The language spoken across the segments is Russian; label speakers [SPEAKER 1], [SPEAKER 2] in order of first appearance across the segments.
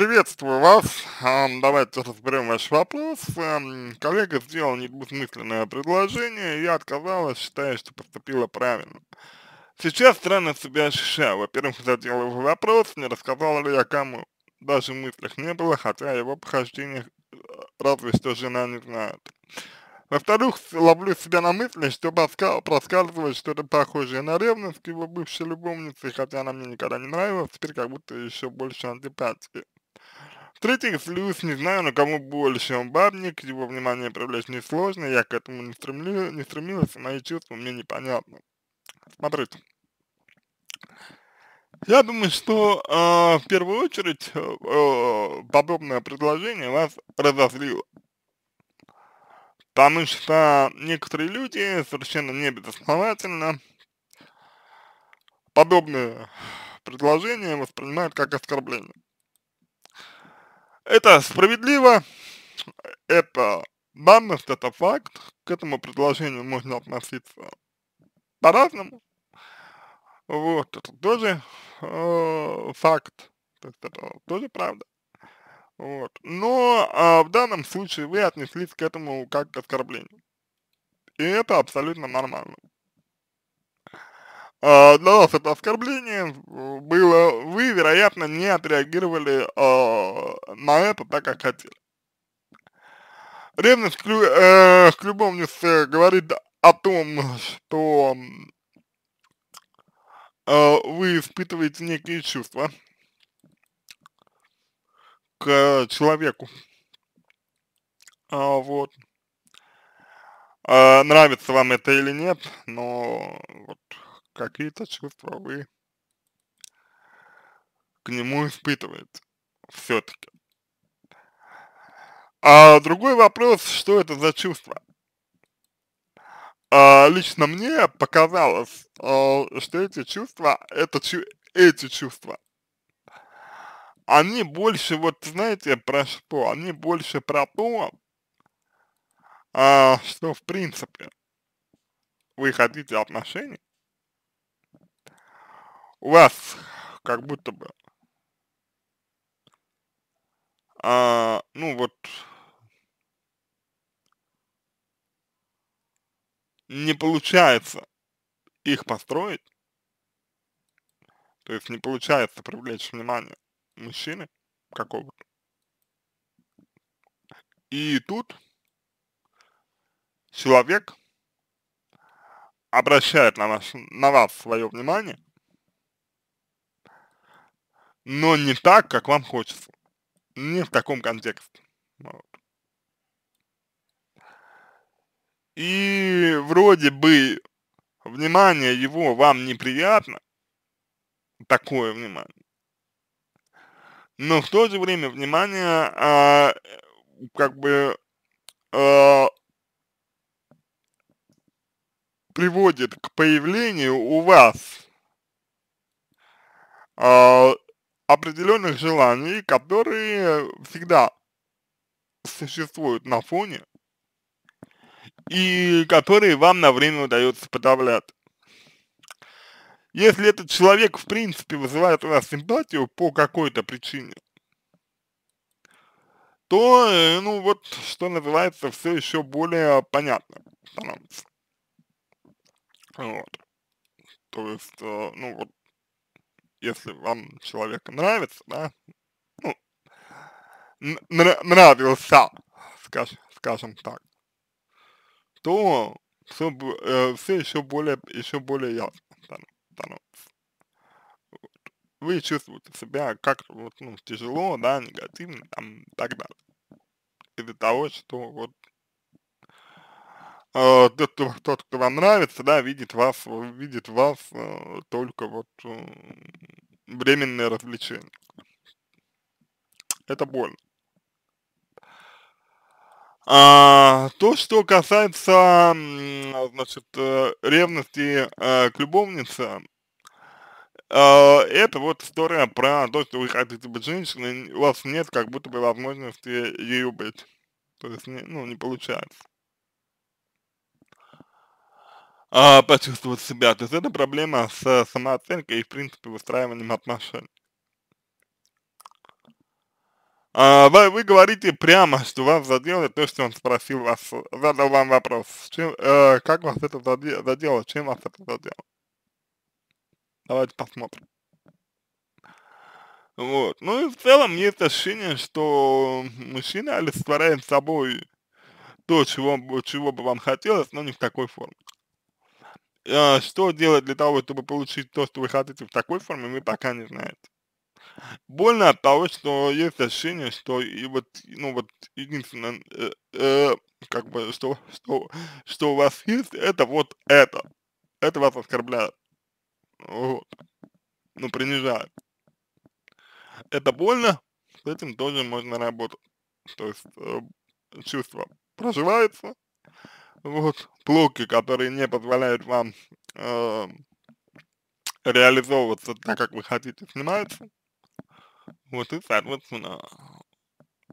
[SPEAKER 1] приветствую вас. А, давайте разберем ваш вопрос. Эм, коллега сделал недвусмысленное предложение, и я отказалась, считая, что поступила правильно. Сейчас странно себя ощущаю. Во-первых, задел его вопрос, не рассказала ли я кому. Даже в мыслях не было, хотя его похождениях э, разве что жена не знает. Во-вторых, ловлю себя на мысли, что проскальзывает что-то похожее на ревность к его бывшей любовнице, хотя она мне никогда не нравилась, теперь как будто еще больше антипатии. В-третьих, плюс, не знаю, но кому больше он бабник, его внимание привлечь несложно, я к этому не, стремлю, не стремилась, мои чувства мне непонятны. Смотрите. Я думаю, что э, в первую очередь э, подобное предложение вас разозлило. Потому что некоторые люди совершенно не безосновательно подобные предложения воспринимают как оскорбление. Это справедливо, это данность, это факт, к этому предложению можно относиться по-разному, вот, это тоже э, факт, то есть это тоже правда. Вот. Но а, в данном случае вы отнеслись к этому как к оскорблению. И это абсолютно нормально. А, э, давалось это оскорбление, было, вы, вероятно, не отреагировали э, на это так, как хотели. Ревность к, э, к любовнице говорит о том, что э, вы испытываете некие чувства к человеку, а, вот. А, нравится вам это или нет, но вот, какие-то чувства вы к нему испытываете все-таки. А другой вопрос, что это за чувство? А, лично мне показалось, а, что эти чувства, это эти чувства, они больше, вот знаете, про что? Они больше про то, а, что в принципе вы хотите отношений, вас как будто бы, а, ну вот, не получается их построить, то есть не получается привлечь внимание мужчины какого-то. И тут человек обращает на, ваш, на вас свое внимание, но не так, как вам хочется. Не в таком контексте. Вот. И вроде бы внимание его вам неприятно, такое внимание, но в то же время внимание а, как бы а, приводит к появлению у вас а, определенных желаний, которые всегда существуют на фоне и которые вам на время удается подавлять. Если этот человек в принципе вызывает у вас симпатию по какой-то причине, то, э, ну вот, что называется, все еще более понятно становится. Вот. То есть, э, ну вот, если вам человек нравится, да, ну, нравился, скажем, скажем так, то все, э, все еще более, еще более ясно становится. Вот. Вы чувствуете себя как-то вот, ну, тяжело, да, негативно, там, и так далее. Из-за того, что вот э, тот, кто вам нравится, да, видит вас, видит вас э, только вот э, временное развлечение. Это больно. А, то, что касается, значит, э, ревности э, к любовнице, Uh, это вот история про то, что вы хотите быть женщиной, у вас нет как будто бы возможности ее быть. То есть, не, ну, не получается а, почувствовать себя. То есть это проблема с э, самооценкой и, в принципе, выстраиванием отношений. А, вы, вы говорите прямо, что вас задело то, что он спросил вас, задал вам вопрос. Чем, э, как вас это задело? Чем вас это задело? Давайте посмотрим. Вот. Ну и в целом есть ощущение, что мужчина олицетворяет собой то, чего, чего бы вам хотелось, но не в такой форме э, что делать для того, чтобы получить то, что вы хотите в такой форме, вы пока не знаете. Больно от того, что есть ощущение, что и вот, ну вот, единственное, э, э, как бы, что, что, что у вас есть, это вот это. Это вас оскорбляет. Вот. Ну, принижает. Это больно, с этим тоже можно работать. То есть э, чувство проживается, вот блоки, которые не позволяют вам э, реализовываться так, как вы хотите, снимаются. Вот и, соответственно,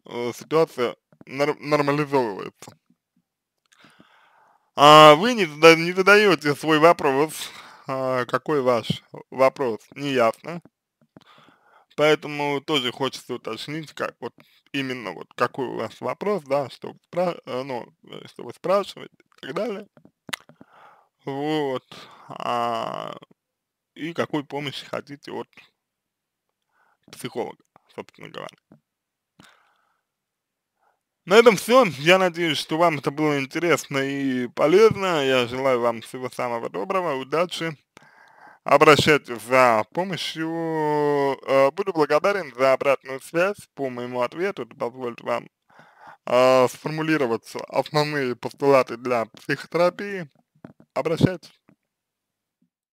[SPEAKER 1] э, ситуация нар нормализовывается. А вы не, зада не задаете свой вопрос, а какой ваш вопрос, не ясно. Поэтому тоже хочется уточнить, как вот именно вот какой у вас вопрос, да, что вы, э, ну, э, что вы спрашиваете и так далее. Вот. А, и какой помощи хотите от психолога, собственно говоря. На этом все. Я надеюсь, что вам это было интересно и полезно. Я желаю вам всего самого доброго, удачи обращать за помощью. Э, буду благодарен за обратную связь по моему ответу. Это позволит вам э, сформулироваться основные постулаты для психотерапии. Обращайтесь.